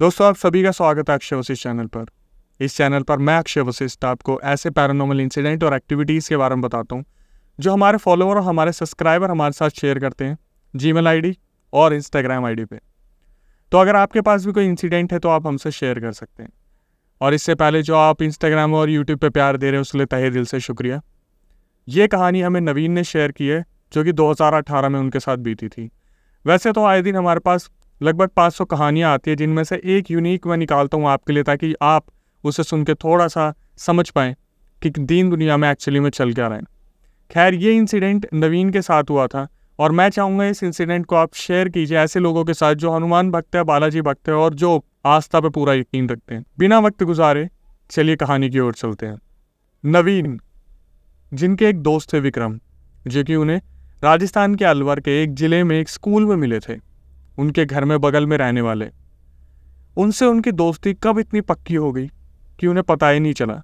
दोस्तों आप सभी का स्वागत है अक्षय वशिष्ठ चैनल पर इस चैनल पर मैं अक्षय वशिष्ठ आपको ऐसे पैरानॉमल इंसिडेंट और एक्टिविटीज़ के बारे में बताता हूँ जो हमारे फॉलोअर और हमारे सब्सक्राइबर हमारे साथ शेयर करते हैं जी मेल और इंस्टाग्राम आई पे तो अगर आपके पास भी कोई इंसिडेंट है तो आप हमसे शेयर कर सकते हैं और इससे पहले जो आप इंस्टाग्राम और यूट्यूब पर प्यार दे रहे हैं उसके लिए तहे दिल से शुक्रिया ये कहानी हमें नवीन ने शेयर की है जो कि 2018 में उनके साथ बीती थी वैसे तो आए दिन हमारे पास लगभग 500 कहानियाँ आती है जिनमें से एक यूनिक मैं निकालता हूँ आपके लिए ताकि आप उसे सुन के थोड़ा सा समझ पाएँ कि दीन दुनिया में एक्चुअली में चल क्या रहे हैं खैर ये इंसिडेंट नवीन के साथ हुआ था और मैं चाहूँगा इस इंसिडेंट को आप शेयर कीजिए ऐसे लोगों के साथ जो हनुमान भक्त है बालाजी भक्त है और जो आस्था पर पूरा यकीन रखते हैं बिना वक्त गुजारे चलिए कहानी की ओर चलते हैं नवीन जिनके एक दोस्त थे विक्रम जो कि उन्हें राजस्थान के अलवर के एक ज़िले में एक स्कूल में मिले थे उनके घर में बगल में रहने वाले उनसे उनकी दोस्ती कब इतनी पक्की हो गई कि उन्हें पता ही नहीं चला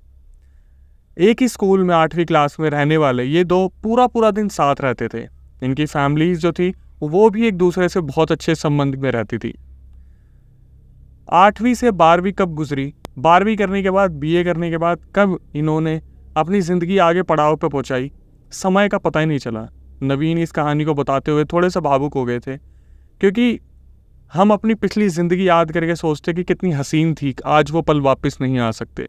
एक ही स्कूल में आठवीं क्लास में रहने वाले ये दो पूरा पूरा दिन साथ रहते थे इनकी फैमिलीज जो थी वो भी एक दूसरे से बहुत अच्छे संबंध में रहती थी आठवीं से बारहवीं कब गुजरी बारहवीं करने के बाद बीए करने के बाद कब इन्होंने अपनी ज़िंदगी आगे पड़ाव पर पहुँचाई समय का पता ही नहीं चला नवीन इस कहानी को बताते हुए थोड़े से भावुक हो गए थे क्योंकि हम अपनी पिछली ज़िंदगी याद करके सोचते कि कितनी हसीन थी आज वो पल वापस नहीं आ सकते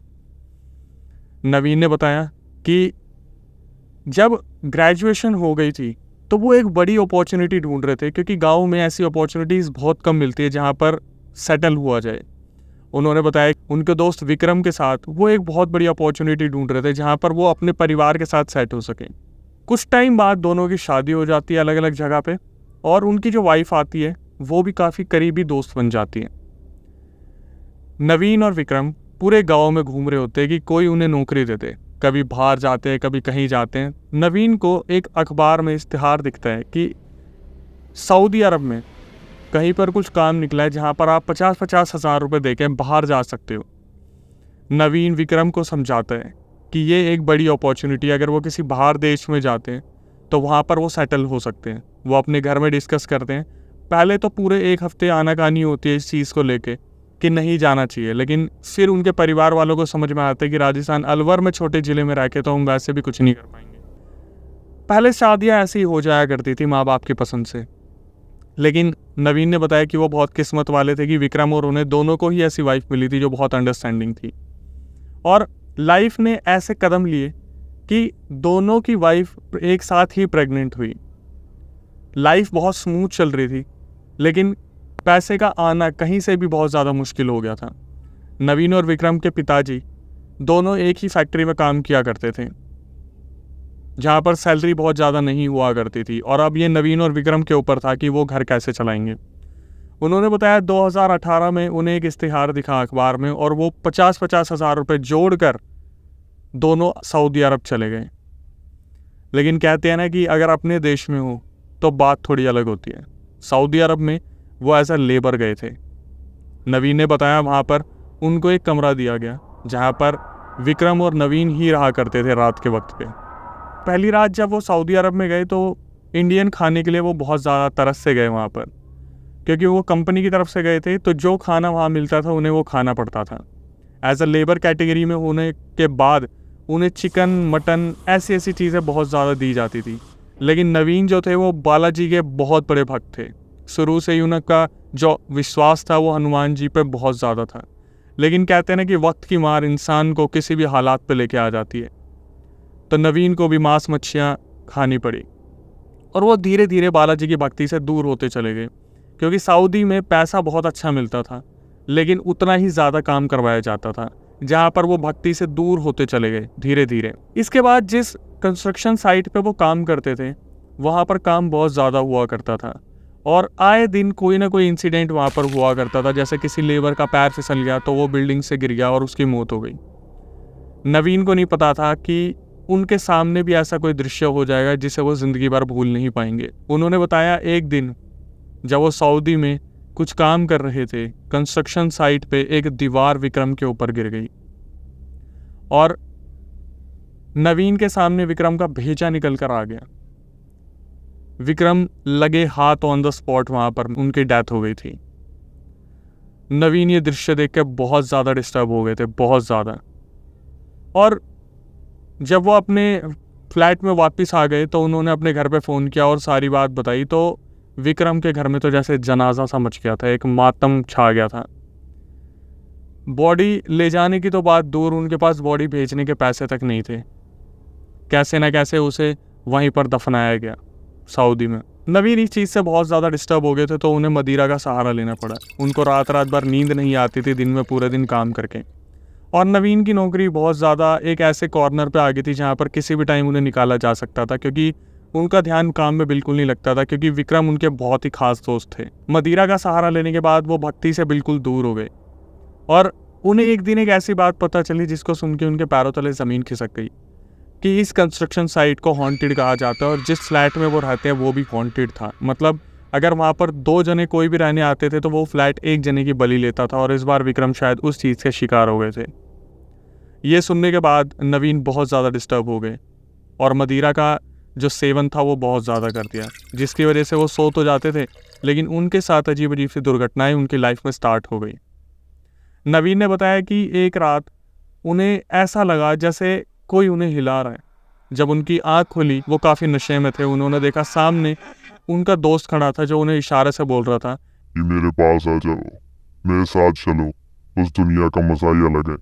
नवीन ने बताया कि जब ग्रेजुएशन हो गई थी तो वो एक बड़ी अपॉर्चुनिटी ढूंढ रहे थे क्योंकि गांव में ऐसी अपॉर्चुनिटीज़ बहुत कम मिलती है जहां पर सेटल हुआ जाए उन्होंने बताया उनके दोस्त विक्रम के साथ वो एक बहुत बड़ी अपॉर्चुनिटी ढूंढ रहे थे जहां पर वो अपने परिवार के साथ सेट हो सकें कुछ टाइम बाद दोनों की शादी हो जाती है अलग अलग जगह पर और उनकी जो वाइफ आती है वो भी काफ़ी करीबी दोस्त बन जाती है नवीन और विक्रम पूरे गांव में घूम रहे होते हैं कि कोई उन्हें नौकरी दे दे कभी बाहर जाते हैं कभी कहीं जाते हैं नवीन को एक अखबार में इश्तहार दिखता है कि सऊदी अरब में कहीं पर कुछ काम निकला है जहाँ पर आप पचास पचास हज़ार रुपये दे के बाहर जा सकते हो नवीन विक्रम को समझाता है कि ये एक बड़ी अपॉर्चुनिटी अगर वो किसी बाहर देश में जाते हैं तो वहाँ पर वो सेटल हो सकते हैं वो अपने घर में डिस्कस करते हैं पहले तो पूरे एक हफ्ते आनाकानी होती है इस चीज़ को लेके कि नहीं जाना चाहिए लेकिन फिर उनके परिवार वालों को समझ में आता है कि राजस्थान अलवर में छोटे ज़िले में रह के तो हम वैसे भी कुछ नहीं कर पाएंगे पहले शादियाँ ऐसी ही हो जाया करती थी माँ बाप की पसंद से लेकिन नवीन ने बताया कि वो बहुत किस्मत वाले थे कि विक्रम और उन्हें दोनों को ही ऐसी वाइफ मिली थी जो बहुत अंडरस्टैंडिंग थी और लाइफ ने ऐसे कदम लिए कि दोनों की वाइफ एक साथ ही प्रेग्नेंट हुई लाइफ बहुत स्मूथ चल रही थी लेकिन पैसे का आना कहीं से भी बहुत ज़्यादा मुश्किल हो गया था नवीन और विक्रम के पिताजी दोनों एक ही फैक्ट्री में काम किया करते थे जहाँ पर सैलरी बहुत ज़्यादा नहीं हुआ करती थी और अब ये नवीन और विक्रम के ऊपर था कि वो घर कैसे चलाएंगे उन्होंने बताया 2018 में उन्हें एक इश्तिहार दिखा अखबार में और वो पचास पचास हज़ार रुपये जोड़ कर दोनों सऊदी अरब चले गए लेकिन कहते हैं ना कि अगर अपने देश में हो तो बात थोड़ी अलग होती है सऊदी अरब में वो एज अ लेबर गए थे नवीन ने बताया वहाँ पर उनको एक कमरा दिया गया जहाँ पर विक्रम और नवीन ही रहा करते थे रात के वक्त पे पहली रात जब वो सऊदी अरब में गए तो इंडियन खाने के लिए वो बहुत ज़्यादा तरस से गए वहाँ पर क्योंकि वो कंपनी की तरफ से गए थे तो जो खाना वहाँ मिलता था उन्हें वो खाना पड़ता था एज अ लेबर कैटेगरी में होने के बाद उन्हें चिकन मटन ऐसी ऐसी चीज़ें बहुत ज़्यादा दी जाती थी लेकिन नवीन जो थे वो बालाजी के बहुत बड़े भक्त थे शुरू से ही उनका जो विश्वास था वो हनुमान जी पर बहुत ज़्यादा था लेकिन कहते हैं ना कि वक्त की मार इंसान को किसी भी हालात पर लेके आ जाती है तो नवीन को भी मांस मच्छियाँ खानी पड़ी और वो धीरे धीरे बालाजी की भक्ति से दूर होते चले गए क्योंकि सऊदी में पैसा बहुत अच्छा मिलता था लेकिन उतना ही ज़्यादा काम करवाया जाता था जहाँ पर वो भक्ति से दूर होते चले गए धीरे धीरे इसके बाद जिस कंस्ट्रक्शन साइट पे वो काम करते थे वहाँ पर काम बहुत ज़्यादा हुआ करता था और आए दिन कोई ना कोई इंसिडेंट वहाँ पर हुआ करता था जैसे किसी लेबर का पैर फिसल गया तो वो बिल्डिंग से गिर गया और उसकी मौत हो गई नवीन को नहीं पता था कि उनके सामने भी ऐसा कोई दृश्य हो जाएगा जिसे वो ज़िंदगी भर भूल नहीं पाएंगे उन्होंने बताया एक दिन जब वो सऊदी में कुछ काम कर रहे थे कंस्ट्रक्शन साइट पे एक दीवार विक्रम के ऊपर गिर गई और नवीन के सामने विक्रम का भेजा निकल कर आ गया विक्रम लगे हाथ ऑन द स्पॉट वहां पर उनकी डेथ हो गई थी नवीन ये दृश्य देख के बहुत ज़्यादा डिस्टर्ब हो गए थे बहुत ज़्यादा और जब वो अपने फ्लैट में वापस आ गए तो उन्होंने अपने घर पे फ़ोन किया और सारी बात बताई तो विक्रम के घर में तो जैसे जनाजा समझ गया था एक मातम छा गया था बॉडी ले जाने की तो बात दूर उनके पास बॉडी भेजने के पैसे तक नहीं थे कैसे ना कैसे उसे वहीं पर दफनाया गया सऊदी में नवीन इस चीज़ से बहुत ज़्यादा डिस्टर्ब हो गए थे तो उन्हें मदीरा का सहारा लेना पड़ा उनको रात रात भर नींद नहीं आती थी दिन में पूरे दिन काम करके और नवीन की नौकरी बहुत ज़्यादा एक ऐसे कॉर्नर पर आ गई थी जहाँ पर किसी भी टाइम उन्हें निकाला जा सकता था क्योंकि उनका ध्यान काम में बिल्कुल नहीं लगता था क्योंकि विक्रम उनके बहुत ही खास दोस्त थे मदीरा का सहारा लेने के बाद वो भक्ति से बिल्कुल दूर हो गए और उन्हें एक दिन एक ऐसी बात पता चली जिसको सुन के उनके पैरों तले ज़मीन खिसक गई कि इस कंस्ट्रक्शन साइट को हॉन्टेड कहा जाता है और जिस फ्लैट में वो रहते हैं वो भी हॉन्टेड था मतलब अगर वहाँ पर दो जने कोई भी रहने आते थे तो वो फ्लैट एक जने की बली लेता था और इस बार विक्रम शायद उस चीज़ के शिकार हो गए थे ये सुनने के बाद नवीन बहुत ज़्यादा डिस्टर्ब हो गए और मदीरा का जो सेवन था वो बहुत ज़्यादा कर दिया जिसकी वजह से वो सो तो जाते थे लेकिन उनके साथ अजीब अजीब सी दुर्घटनाएं उनकी लाइफ में स्टार्ट हो गई नवीन ने बताया कि एक रात उन्हें ऐसा लगा जैसे कोई उन्हें हिला रहा है जब उनकी आँख खुली वो काफ़ी नशे में थे उन्होंने देखा सामने उनका दोस्त खड़ा था जो उन्हें इशारे से बोल रहा था कि मेरे पास आ जाओ मेरे साथ चलो उस दुनिया का मजा ही अलग है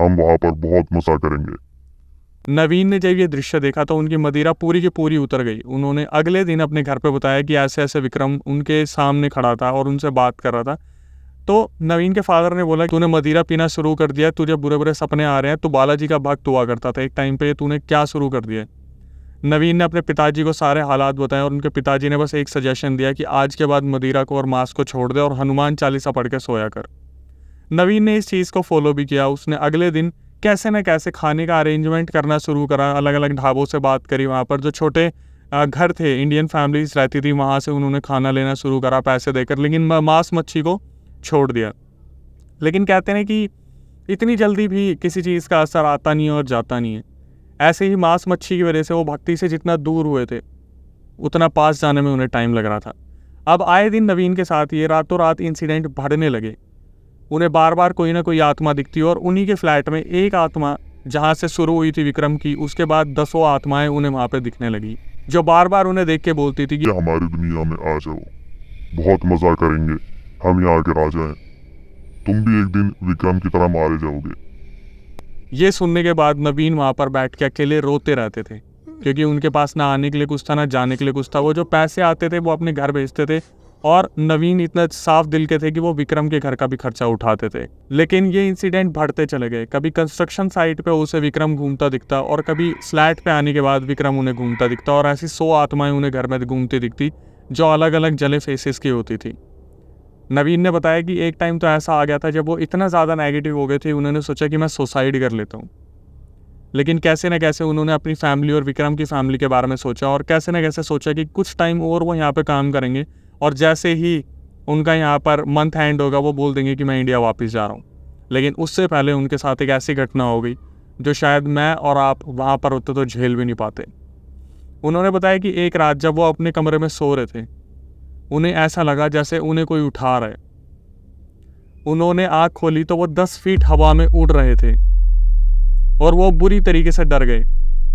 हम वहाँ पर बहुत मजा करेंगे नवीन ने जब ये दृश्य देखा तो उनकी मदिरा पूरी की पूरी उतर गई उन्होंने अगले दिन अपने घर पर बताया कि ऐसे ऐसे विक्रम उनके सामने खड़ा था और उनसे बात कर रहा था तो नवीन के फादर ने बोला तूने मदिरा पीना शुरू कर दिया तुझे बुरे बुरे सपने आ रहे हैं तो बालाजी का भक्त हुआ करता था एक टाइम पे तूने क्या शुरू कर दिया नवीन ने अपने पिताजी को सारे हालात बताए और उनके पिताजी ने बस एक सजेशन दिया कि आज के बाद मदिरा को और मांस को छोड़ दे और हनुमान चालीसा पढ़ के सोया कर नवीन ने इस चीज़ को फॉलो भी किया उसने अगले दिन कैसे न कैसे खाने का अरेंजमेंट करना शुरू करा अलग अलग ढाबों से बात करी वहाँ पर जो छोटे घर थे इंडियन फैमिलीज रहती थी वहाँ से उन्होंने खाना लेना शुरू करा पैसे देकर लेकिन मांस मच्छी को छोड़ दिया लेकिन कहते हैं कि इतनी जल्दी भी किसी चीज़ का असर आता नहीं है और जाता नहीं है ऐसे ही मांस मच्छी की वजह से वो भक्ति से जितना दूर हुए थे उतना पास जाने में उन्हें टाइम लग रहा था अब आए दिन नवीन के साथ ये रातों रात इंसिडेंट बढ़ने लगे उन्हें बार बार कोई ना कोई आत्मा दिखती और उन्हीं के फ्लैट में एक आत्मा जहाँ से शुरू हुई थी विक्रम की उसके बाद दसों आत्माएं उन्हें वहाँ पर दिखने लगी जो बार बार उन्हें देख के बोलती थी कि हमारी दुनिया में आ जाओ बहुत मज़ा करेंगे हम यहाँ के राजा हैं तुम भी एक दिन विक्रम की तरह मारे जाओगे ये सुनने के बाद नवीन वहाँ पर बैठ के अकेले रोते रहते थे क्योंकि उनके पास ना आने के लिए कुछ था ना जाने के लिए कुछ था वो जो पैसे आते थे वो अपने घर भेजते थे और नवीन इतना साफ दिल के थे कि वो विक्रम के घर का भी खर्चा उठाते थे लेकिन ये इंसिडेंट बढ़ते चले गए कभी कंस्ट्रक्शन साइट पे उसे विक्रम घूमता दिखता और कभी स्लैट पे आने के बाद विक्रम उन्हें घूमता दिखता और ऐसी सौ आत्माएं उन्हें घर में घूमती दिखती जो अलग अलग जले फेसेस की होती थी नवीन ने बताया कि एक टाइम तो ऐसा आ गया था जब वो इतना ज़्यादा नेगेटिव हो गए थे उन्होंने सोचा कि मैं सुसाइड कर लेता हूँ लेकिन कैसे ना कैसे उन्होंने अपनी फैमिली और विक्रम की फैमिली के बारे में सोचा और कैसे ना कैसे सोचा कि कुछ टाइम और वो यहाँ पर काम करेंगे और जैसे ही उनका यहाँ पर मंथ एंड होगा वो बोल देंगे कि मैं इंडिया वापस जा रहा हूँ लेकिन उससे पहले उनके साथ एक ऐसी घटना हो गई जो शायद मैं और आप वहाँ पर होते तो झेल भी नहीं पाते उन्होंने बताया कि एक रात जब वो अपने कमरे में सो रहे थे उन्हें ऐसा लगा जैसे उन्हें कोई उठा रहा है उन्होंने आँख खोली तो वो दस फीट हवा में उड़ रहे थे और वो बुरी तरीके से डर गए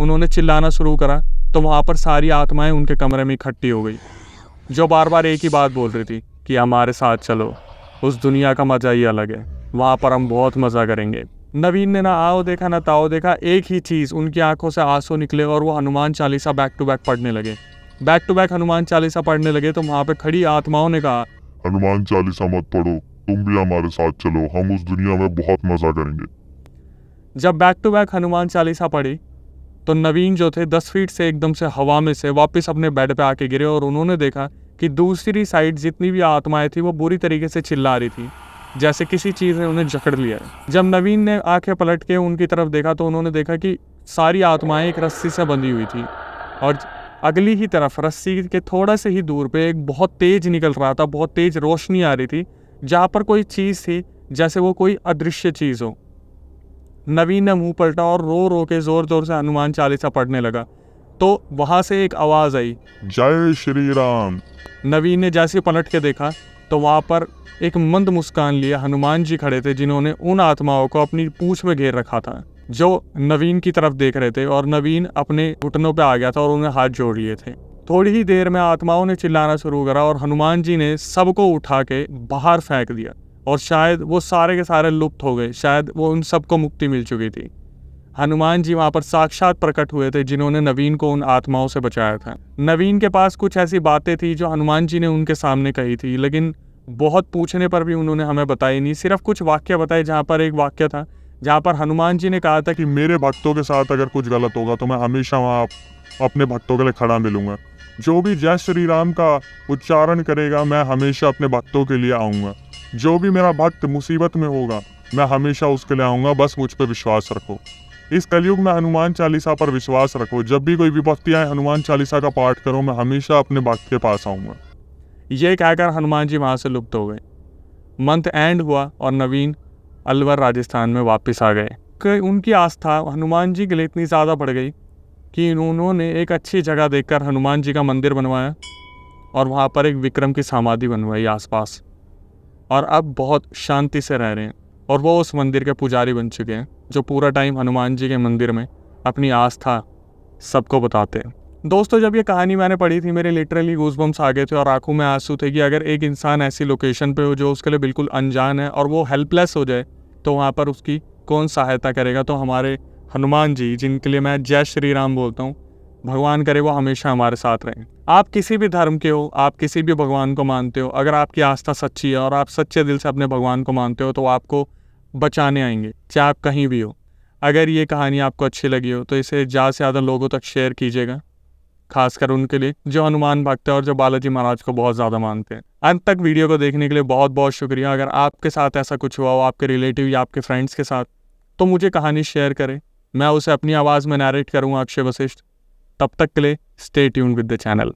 उन्होंने चिल्लाना शुरू करा तो वहाँ पर सारी आत्माएं उनके कमरे में इकट्ठी हो गई जो बार बार एक ही बात बोल रही थी कि हमारे साथ चलो उस दुनिया का मज़ा ही अलग है वहाँ पर हम बहुत मज़ा करेंगे नवीन ने ना आओ देखा ना ताओ देखा एक ही चीज़ उनकी आंखों से आंसू निकले और वो Hanuman Chalisa back to back पढ़ने लगे back to back Hanuman Chalisa पढ़ने लगे तो वहां पे खड़ी आत्माओं ने कहा हनुमान चालीसा मत पढ़ो तुम भी हमारे साथ चलो हम उस दुनिया में बहुत मजा करेंगे जब back to back Hanuman Chalisa पढ़ी तो नवीन जो थे दस फीट से एकदम से हवा में से वापस अपने बेड पे आके गिरे और उन्होंने देखा कि दूसरी साइड जितनी भी आत्माएं थी वो बुरी तरीके से चिल्ला रही थी जैसे किसी चीज़ ने उन्हें जकड़ लिया जब नवीन ने आंखें पलट के उनकी तरफ देखा तो उन्होंने देखा कि सारी आत्माएं एक रस्सी से बंधी हुई थी और अगली ही तरफ रस्सी के थोड़ा से ही दूर पे एक बहुत तेज़ निकल रहा था बहुत तेज़ रोशनी आ रही थी जहाँ पर कोई चीज़ थी जैसे वो कोई अदृश्य चीज़ हो नवीन ने मुंह पलटा और रो रो के ज़ोर ज़ोर से हनुमान चालीसा पढ़ने लगा तो वहाँ से एक आवाज़ आई जय श्री राम नवीन ने जैसे पलट के देखा तो वहाँ पर एक मंद मुस्कान लिए हनुमान जी खड़े थे जिन्होंने उन आत्माओं को अपनी पूछ में घेर रखा था जो नवीन की तरफ देख रहे थे और नवीन अपने घुटनों पर आ गया था और उन्हें हाथ जोड़ लिए थे थोड़ी ही देर में आत्माओं ने चिल्लाना शुरू करा और हनुमान जी ने सबको उठा के बाहर फेंक दिया और शायद वो सारे के सारे लुप्त हो गए शायद वो उन सबको मुक्ति मिल चुकी थी हनुमान जी वहाँ पर साक्षात प्रकट हुए थे जिन्होंने नवीन को उन आत्माओं से बचाया था नवीन के पास कुछ ऐसी बातें थी जो हनुमान जी ने उनके सामने कही थी लेकिन बहुत पूछने पर भी उन्होंने हमें बताई नहीं सिर्फ कुछ वाक्य बताए जहाँ पर एक वाक्य था जहाँ पर हनुमान जी ने कहा था कि मेरे भक्तों के साथ अगर कुछ गलत होगा तो मैं हमेशा वहाँ अपने भक्तों के लिए खड़ा मिलूंगा जो भी जय श्री राम का उच्चारण करेगा मैं हमेशा अपने भक्तों के लिए आऊँगा जो भी मेरा भक्त मुसीबत में होगा मैं हमेशा उसके लिए आऊँगा बस मुझ पर विश्वास रखो इस कलयुग में हनुमान चालीसा पर विश्वास रखो जब भी कोई विपत्ति आए हनुमान चालीसा का पाठ करो मैं हमेशा अपने भक्त के पास आऊँगा ये कहकर हनुमान जी वहाँ से लुप्त हो गए मंथ एंड हुआ और नवीन अलवर राजस्थान में वापस आ गए कि उनकी आस्था हनुमान जी के लिए इतनी ज़्यादा बढ़ गई कि उन्होंने एक अच्छी जगह देखकर हनुमान जी का मंदिर बनवाया और वहाँ पर एक विक्रम की समाधि बनवाई आसपास और अब बहुत शांति से रह रहे हैं और वो उस मंदिर के पुजारी बन चुके हैं जो पूरा टाइम हनुमान जी के मंदिर में अपनी आस्था सबको बताते हैं दोस्तों जब ये कहानी मैंने पढ़ी थी मेरे लिटरली गूजबम्स आ गए थे और आंखों में आंसू थे कि अगर एक इंसान ऐसी लोकेशन पे हो जो उसके लिए बिल्कुल अनजान है और वो हेल्पलेस हो जाए तो वहाँ पर उसकी कौन सहायता करेगा तो हमारे हनुमान जी जिनके लिए मैं जय श्री राम बोलता हूँ भगवान करे वो हमेशा हमारे साथ रहें आप किसी भी धर्म के हो आप किसी भी भगवान को मानते हो अगर आपकी आस्था सच्ची है और आप सच्चे दिल से अपने भगवान को मानते हो तो आपको बचाने आएंगे चाहे आप कहीं भी हो अगर ये कहानी आपको अच्छी लगी हो तो इसे ज़्यादा से ज़्यादा लोगों तक शेयर कीजिएगा खासकर उनके लिए जो हनुमान भक्त है और जो बालाजी महाराज को बहुत ज़्यादा मानते हैं अंत तक वीडियो को देखने के लिए बहुत बहुत शुक्रिया अगर आपके साथ ऐसा कुछ हुआ हो आपके रिलेटिव या आपके फ्रेंड्स के साथ तो मुझे कहानी शेयर करें मैं उसे अपनी आवाज़ में नरेट करूँगा अक्षय वशिष्ठ तब तक के लिए stay tune with the channel